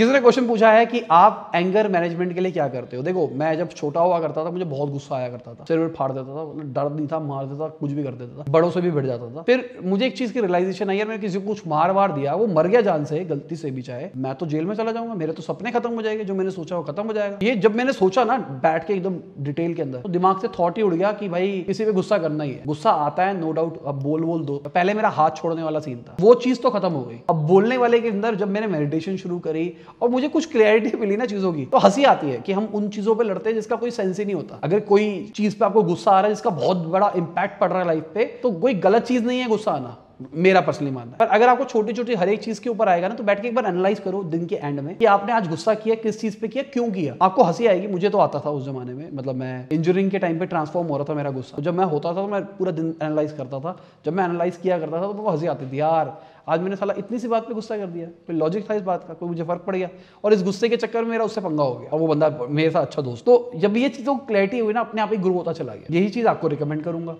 किसी ने क्वेश्चन पूछा है कि आप एंगर मैनेजमेंट के लिए क्या करते हो देखो मैं जब छोटा हुआ करता था मुझे बहुत गुस्सा आया करता था सिर्फ फाड़ देता था मतलब डर नहीं था मार देता था कुछ भी कर देता था बड़ों से भी भिड़ जाता था फिर मुझे एक चीज की रियलाइजेशन आई यार मैंने किसी को कुछ मार वार दिया वो मर गया जान से गलती से भी चाहे मैं तो जेल में चला जाऊंगा मेरे तो सपने खत्म हो जाएंगे जो मैंने सोचा वो खत्म हो जाएगा ये जब मैंने सोचा ना बैठ के एकदम डिटेल के अंदर तो दिमाग से थॉट ही उड़ गया कि भाई किसी पे गुस्सा करना ही है गुस्सा आता है नो डाउट अब बोल बोल दो पहले मेरा हाथ छोड़ने वाला सीन था वो चीज तो खत्म हो गई अब बोलने वाले के अंदर जब मैंने मेडिटेशन शुरू करी और मुझे कुछ क्लियरिटी मिली ना चीज़ों की तो हंसी आती है कि हम उन चीज़ों पर लड़ते हैं जिसका कोई सेंस ही नहीं होता अगर कोई चीज़ पे आपको गुस्सा आ रहा है जिसका बहुत बड़ा इंपैक्ट पड़ रहा है लाइफ पे तो कोई गलत चीज़ नहीं है गुस्सा आना मेरा पर्सनली मानना है पर अगर आपको छोटी छोटी हर एक चीज के ऊपर आएगा ना तो बैठ के एक बार एनालाइज करो दिन के एंड में कि आपने आज गुस्सा किया किस चीज पे किया क्यों किया आपको हंसी आएगी मुझे तो आता था उस जमाने में मतलब मैं इंजीनियरिंग के टाइम पे ट्रांसफॉर्म हो रहा था मेरा गुस्सा जब मैं होता था तो मैं पूरा दिन एनालाइज करता था जब मैं एनालाइज किया करता था तो मेरे को हंसी आती थी यार आज मैंने साला इतनी सी बात पे गुस्सा कर दिया कोई लॉजिक था इस बात का कोई मुझे फर्क पड़ गया और इस गुस्से के चक्कर में मेरा उससे पंगा हो गया वो बंदा मेरे साथ अच्छा दोस्त तो जब ये चीज़ों क्लैरिटी हुई ना अपने आप ही ग्रो होता चला गया यही चीज़ आपको रिकमेंड करूंगा